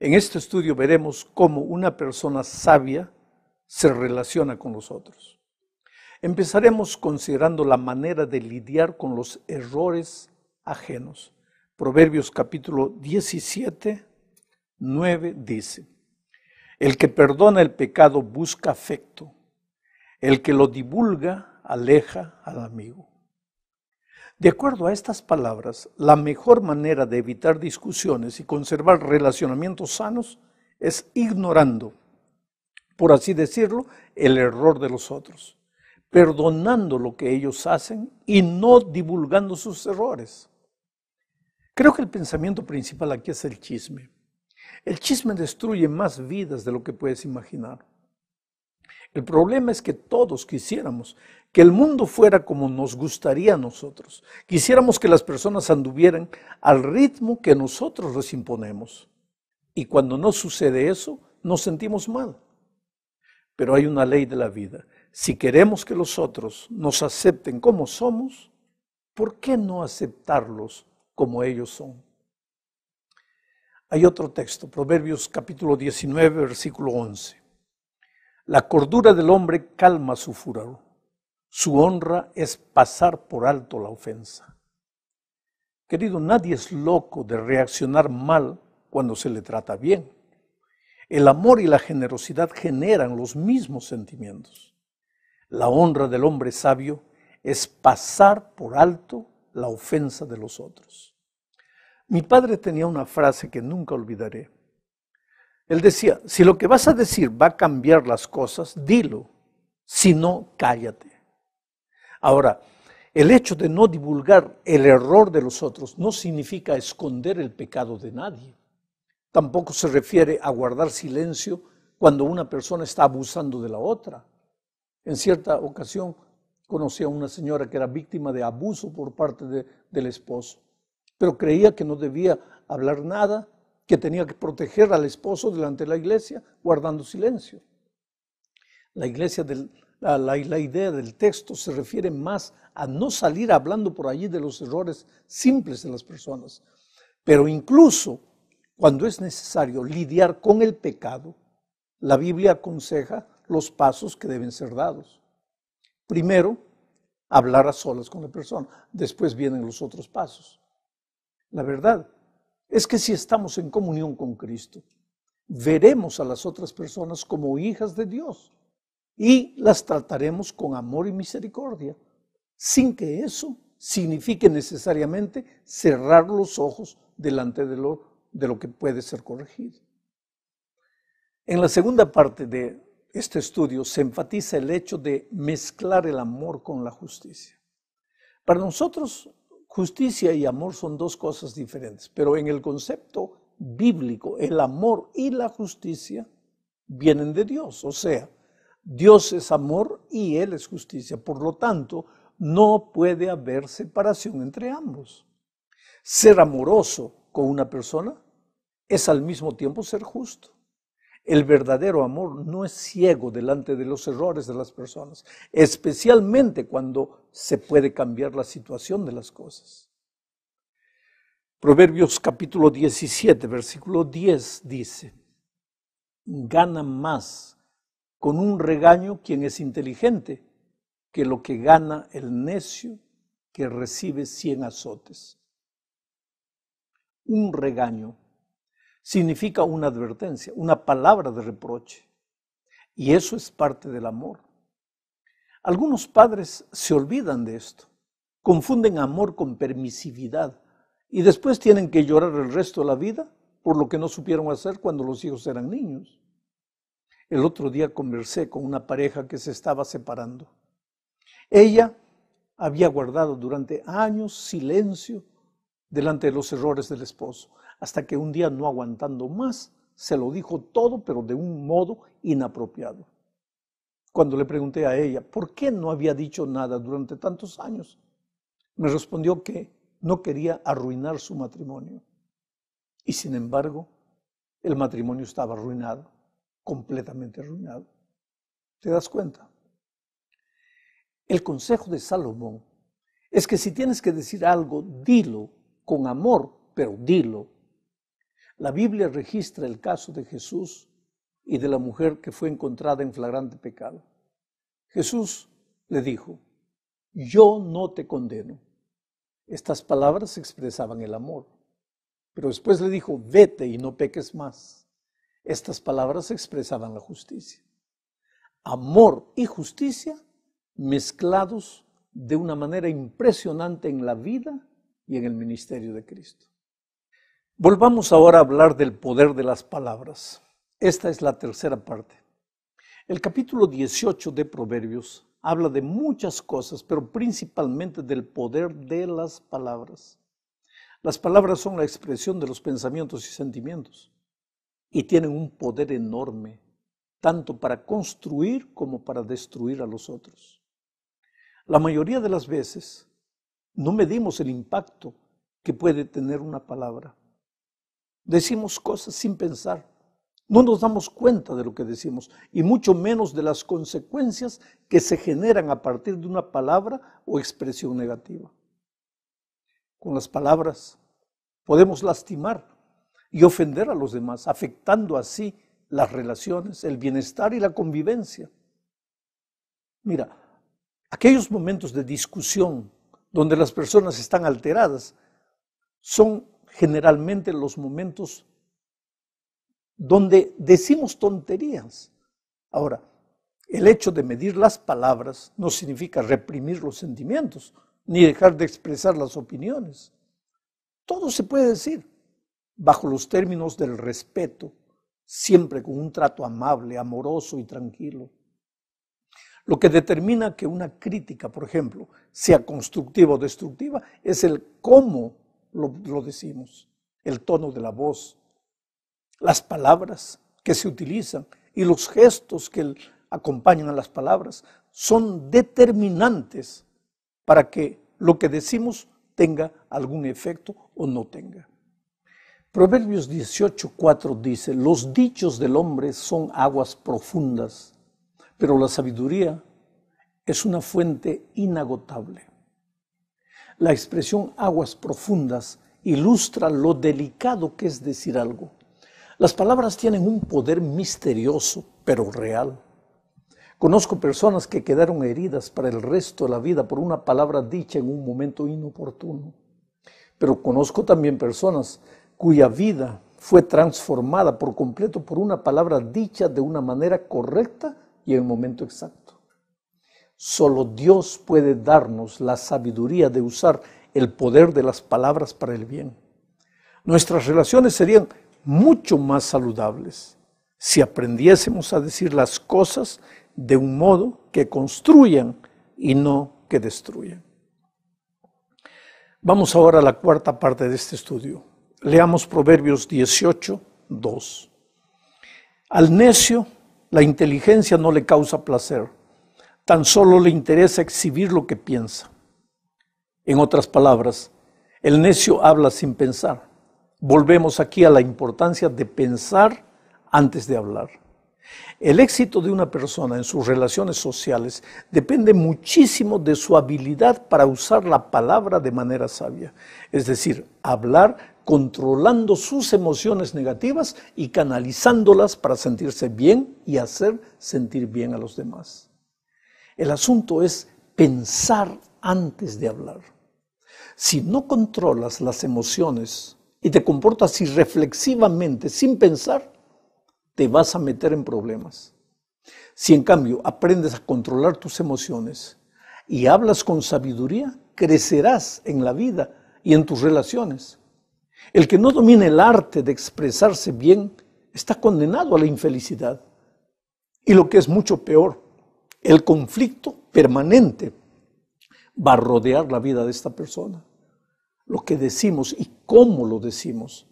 En este estudio veremos cómo una persona sabia se relaciona con los otros. Empezaremos considerando la manera de lidiar con los errores ajenos. Proverbios capítulo 17, 9 dice, El que perdona el pecado busca afecto, el que lo divulga aleja al amigo. De acuerdo a estas palabras, la mejor manera de evitar discusiones y conservar relacionamientos sanos es ignorando, por así decirlo, el error de los otros, perdonando lo que ellos hacen y no divulgando sus errores. Creo que el pensamiento principal aquí es el chisme. El chisme destruye más vidas de lo que puedes imaginar. El problema es que todos quisiéramos que el mundo fuera como nos gustaría a nosotros. Quisiéramos que las personas anduvieran al ritmo que nosotros les imponemos. Y cuando no sucede eso, nos sentimos mal. Pero hay una ley de la vida. Si queremos que los otros nos acepten como somos, ¿por qué no aceptarlos como ellos son? Hay otro texto, Proverbios capítulo 19, versículo 11. La cordura del hombre calma su furor. Su honra es pasar por alto la ofensa. Querido, nadie es loco de reaccionar mal cuando se le trata bien. El amor y la generosidad generan los mismos sentimientos. La honra del hombre sabio es pasar por alto la ofensa de los otros. Mi padre tenía una frase que nunca olvidaré. Él decía, si lo que vas a decir va a cambiar las cosas, dilo, si no, cállate. Ahora, el hecho de no divulgar el error de los otros no significa esconder el pecado de nadie. Tampoco se refiere a guardar silencio cuando una persona está abusando de la otra. En cierta ocasión conocí a una señora que era víctima de abuso por parte del esposo, pero creía que no debía hablar nada que tenía que proteger al esposo delante de la iglesia guardando silencio. La, iglesia idea del texto se refiere más a no salir hablando por allí de los errores simples de las personas, pero incluso cuando es necesario lidiar con el pecado, la Biblia aconseja los pasos que deben ser dados. Primero, hablar a solas con la persona, después vienen los otros pasos. La verdad es que si estamos en comunión con Cristo, veremos a las otras personas como hijas de Dios y las trataremos con amor y misericordia, sin que eso signifique necesariamente cerrar los ojos delante de lo, de lo que puede ser corregido. En la segunda parte de este estudio se enfatiza el hecho de mezclar el amor con la justicia. Para nosotros, Justicia y amor son dos cosas diferentes, pero en el concepto bíblico, el amor y la justicia vienen de Dios, o sea, Dios es amor y Él es justicia, por lo tanto, no puede haber separación entre ambos. Ser amoroso con una persona es al mismo tiempo ser justo. El verdadero amor no es ciego delante de los errores de las personas, especialmente cuando se puede cambiar la situación de las cosas. Proverbios capítulo 17, versículo 10 dice, gana más con un regaño quien es inteligente que lo que gana el necio que recibe cien azotes. Un regaño significa una advertencia, una palabra de reproche. Y eso es parte del amor. Algunos padres se olvidan de esto, confunden amor con permisividad y después tienen que llorar el resto de la vida por lo que no supieron hacer cuando los hijos eran niños. El otro día conversé con una pareja que se estaba separando. Ella había guardado durante años silencio delante de los errores del esposo hasta que un día, no aguantando más, se lo dijo todo, pero de un modo inapropiado. Cuando le pregunté a ella, ¿por qué no había dicho nada durante tantos años? Me respondió que no quería arruinar su matrimonio. Y sin embargo, el matrimonio estaba arruinado, completamente arruinado. ¿Te das cuenta? El consejo de Salomón es que si tienes que decir algo, dilo con amor, pero dilo. La Biblia registra el caso de Jesús y de la mujer que fue encontrada en flagrante pecado. Jesús le dijo, yo no te condeno. Estas palabras expresaban el amor, pero después le dijo, vete y no peques más. Estas palabras expresaban la justicia. Amor y justicia mezclados de una manera impresionante en la vida y en el ministerio de Cristo. Volvamos ahora a hablar del poder de las palabras. Esta es la tercera parte. El capítulo 18 de Proverbios habla de muchas cosas, pero principalmente del poder de las palabras. Las palabras son la expresión de los pensamientos y sentimientos y tienen un poder enorme, tanto para construir como para destruir a los otros. La mayoría de las veces no medimos el impacto que puede tener una palabra Decimos cosas sin pensar. No nos damos cuenta de lo que decimos y mucho menos de las consecuencias que se generan a partir de una palabra o expresión negativa. Con las palabras podemos lastimar y ofender a los demás, afectando así las relaciones, el bienestar y la convivencia. Mira, aquellos momentos de discusión donde las personas están alteradas son generalmente en los momentos donde decimos tonterías. Ahora, el hecho de medir las palabras no significa reprimir los sentimientos, ni dejar de expresar las opiniones. Todo se puede decir bajo los términos del respeto, siempre con un trato amable, amoroso y tranquilo. Lo que determina que una crítica, por ejemplo, sea constructiva o destructiva es el cómo lo, decimos, el tono de la voz, las palabras que se utilizan y los gestos que acompañan a las palabras son determinantes para que lo que decimos tenga algún efecto o no tenga. Proverbios 18:4 dice, los dichos del hombre son aguas profundas, pero la sabiduría es una fuente inagotable. La expresión aguas profundas ilustra lo delicado que es decir algo. Las palabras tienen un poder misterioso, pero real. Conozco personas que quedaron heridas para el resto de la vida por una palabra dicha en un momento inoportuno. Pero conozco también personas cuya vida fue transformada por completo por una palabra dicha de una manera correcta y en el momento exacto. Solo Dios puede darnos la sabiduría de usar el poder de las palabras para el bien. Nuestras relaciones serían mucho más saludables si aprendiésemos a decir las cosas de un modo que construyan y no que destruyan. Vamos ahora a la cuarta parte de este estudio. Leamos Proverbios 18, 2. Al necio la inteligencia no le causa placer tan solo le interesa exhibir lo que piensa. En otras palabras, el necio habla sin pensar. Volvemos aquí a la importancia de pensar antes de hablar. El éxito de una persona en sus relaciones sociales depende muchísimo de su habilidad para usar la palabra de manera sabia, es decir, hablar controlando sus emociones negativas y canalizándolas para sentirse bien y hacer sentir bien a los demás. El asunto es pensar antes de hablar. Si no controlas las emociones y te comportas irreflexivamente, sin pensar, te vas a meter en problemas. Si en cambio aprendes a controlar tus emociones y hablas con sabiduría, crecerás en la vida y en tus relaciones. El que no domine el arte de expresarse bien está condenado a la infelicidad. Y lo que es mucho peor, el conflicto permanente va a rodear la vida de esta persona. Lo que decimos y cómo lo decimos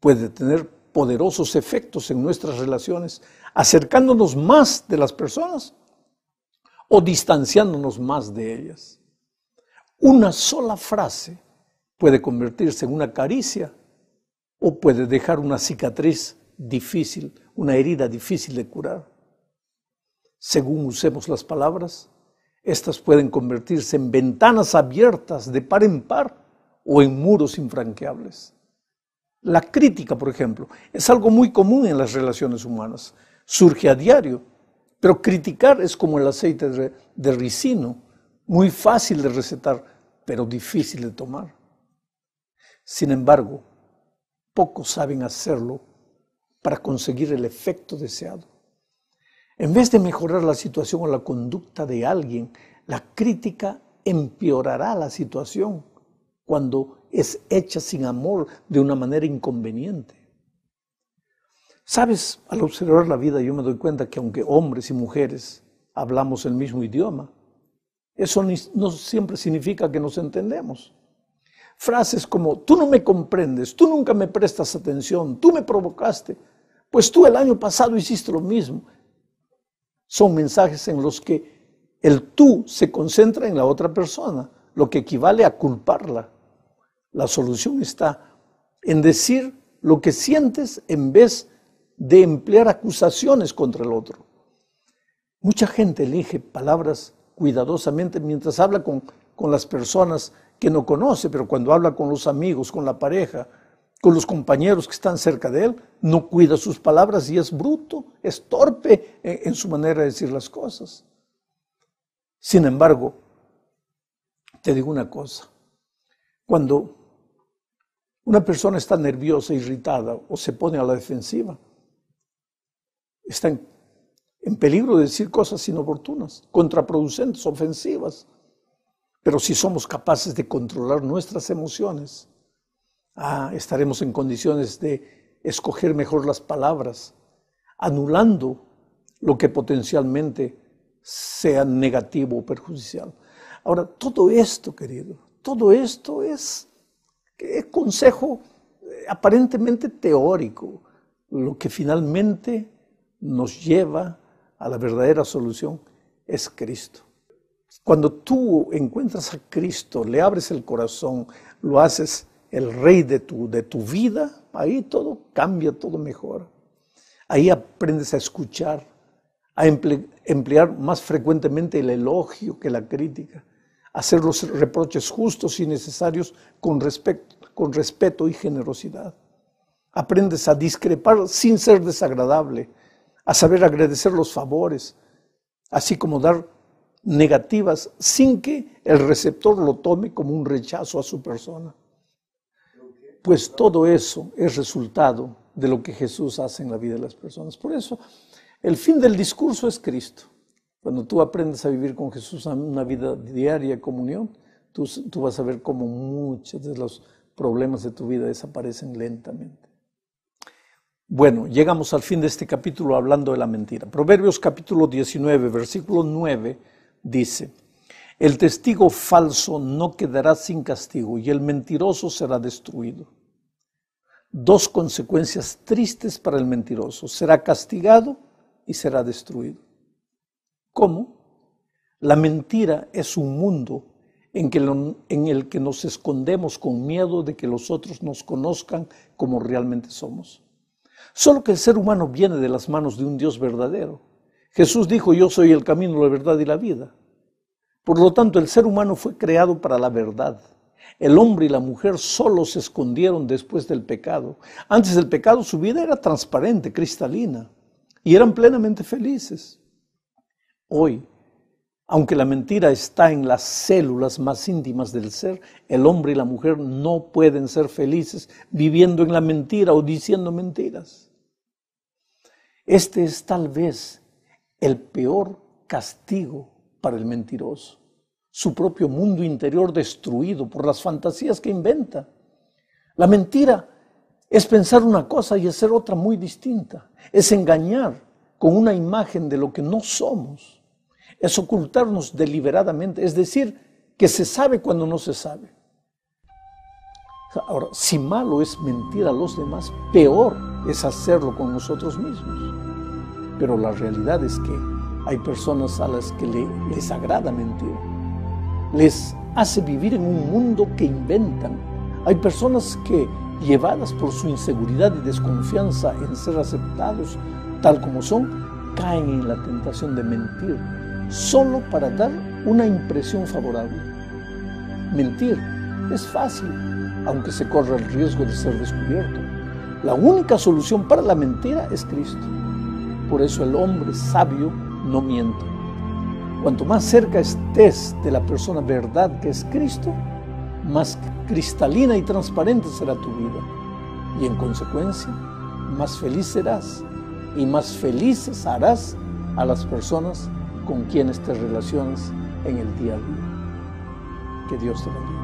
puede tener poderosos efectos en nuestras relaciones, acercándonos más de las personas o distanciándonos más de ellas. Una sola frase puede convertirse en una caricia o puede dejar una cicatriz difícil, una herida difícil de curar según usemos las palabras, estas pueden convertirse en ventanas abiertas de par en par o en muros infranqueables. La crítica, por ejemplo, es algo muy común en las relaciones humanas. Surge a diario, pero criticar es como el aceite de, de ricino, muy fácil de recetar, pero difícil de tomar. Sin embargo, pocos saben hacerlo para conseguir el efecto deseado. En vez de mejorar la situación o la conducta de alguien, la crítica empeorará la situación cuando es hecha sin amor de una manera inconveniente. Sabes, al observar la vida yo me doy cuenta que aunque hombres y mujeres hablamos el mismo idioma, eso no siempre significa que nos entendemos. Frases como, tú no me comprendes, tú nunca me prestas atención, tú me provocaste, pues tú el año pasado hiciste lo mismo, son mensajes en los que el tú se concentra en la otra persona, lo que equivale a culparla. La solución está en decir lo que sientes en vez de emplear acusaciones contra el otro. Mucha gente elige palabras cuidadosamente mientras habla con, con las personas que no conoce, pero cuando habla con los amigos, con la pareja, con los compañeros que están cerca de él, no cuida sus palabras y es bruto, es torpe eh, en, su manera de decir las cosas. Sin embargo, te digo una cosa, cuando una persona está nerviosa, irritada o se pone a la defensiva, está en, peligro de decir cosas inoportunas, contraproducentes, ofensivas. Pero si somos capaces de controlar nuestras emociones, Ah, estaremos en condiciones de escoger mejor las palabras, anulando lo que potencialmente sea negativo o perjudicial. Ahora, todo esto, querido, todo esto es eh, consejo eh, aparentemente teórico, lo que finalmente nos lleva a la verdadera solución es Cristo. Cuando tú encuentras a Cristo, le abres el corazón, lo haces el rey de tu, vida, ahí todo cambia, todo mejora. Ahí aprendes a escuchar, a emplear más frecuentemente el elogio que la crítica, hacer los reproches justos y necesarios con, con respeto y generosidad. Aprendes a discrepar sin ser desagradable, a saber agradecer los favores, así como dar negativas sin que el receptor lo tome como un rechazo a su persona pues todo eso es resultado de lo que Jesús hace en la vida de las personas. Por eso, el fin del discurso es Cristo. Cuando tú aprendes a vivir con Jesús en una vida diaria, comunión, tú, tú vas a ver cómo muchos de los problemas de tu vida desaparecen lentamente. Bueno, llegamos al fin de este capítulo hablando de la mentira. Proverbios capítulo 19, versículo 9 dice, El testigo falso no quedará sin castigo y el mentiroso será destruido dos consecuencias tristes para el mentiroso. Será castigado y será destruido. ¿Cómo? La mentira es un mundo en, que en, el que nos escondemos con miedo de que los otros nos conozcan como realmente somos. Solo que el ser humano viene de las manos de un Dios verdadero. Jesús dijo, yo soy el camino, la verdad y la vida. Por lo tanto, el ser humano fue creado para la verdad. El hombre y la mujer solo se escondieron después del pecado. Antes del pecado su vida era transparente, cristalina, y eran plenamente felices. Hoy, aunque la mentira está en las células más íntimas del ser, el hombre y la mujer no pueden ser felices viviendo en la mentira o diciendo mentiras. Este es tal vez el peor castigo para el mentiroso su propio mundo interior destruido por las fantasías que inventa. La mentira es pensar una cosa y hacer otra muy distinta. Es engañar con una imagen de lo que no somos. Es ocultarnos deliberadamente. Es decir, que se sabe cuando no se sabe. Ahora, si malo es mentir a los demás, peor es hacerlo con nosotros mismos. Pero la realidad es que hay personas a las que les agrada mentir les hace vivir en un mundo que inventan. Hay personas que, llevadas por su inseguridad y desconfianza en ser aceptados tal como son, caen en la tentación de mentir, solo para dar una impresión favorable. Mentir es fácil, aunque se corra el riesgo de ser descubierto. La única solución para la mentira es Cristo. Por eso el hombre sabio no miente Cuanto más cerca estés de la persona verdad que es Cristo, más cristalina y transparente será tu vida. Y en consecuencia, más feliz serás y más felices harás a las personas con quienes te relacionas en el día a día. Que Dios te bendiga.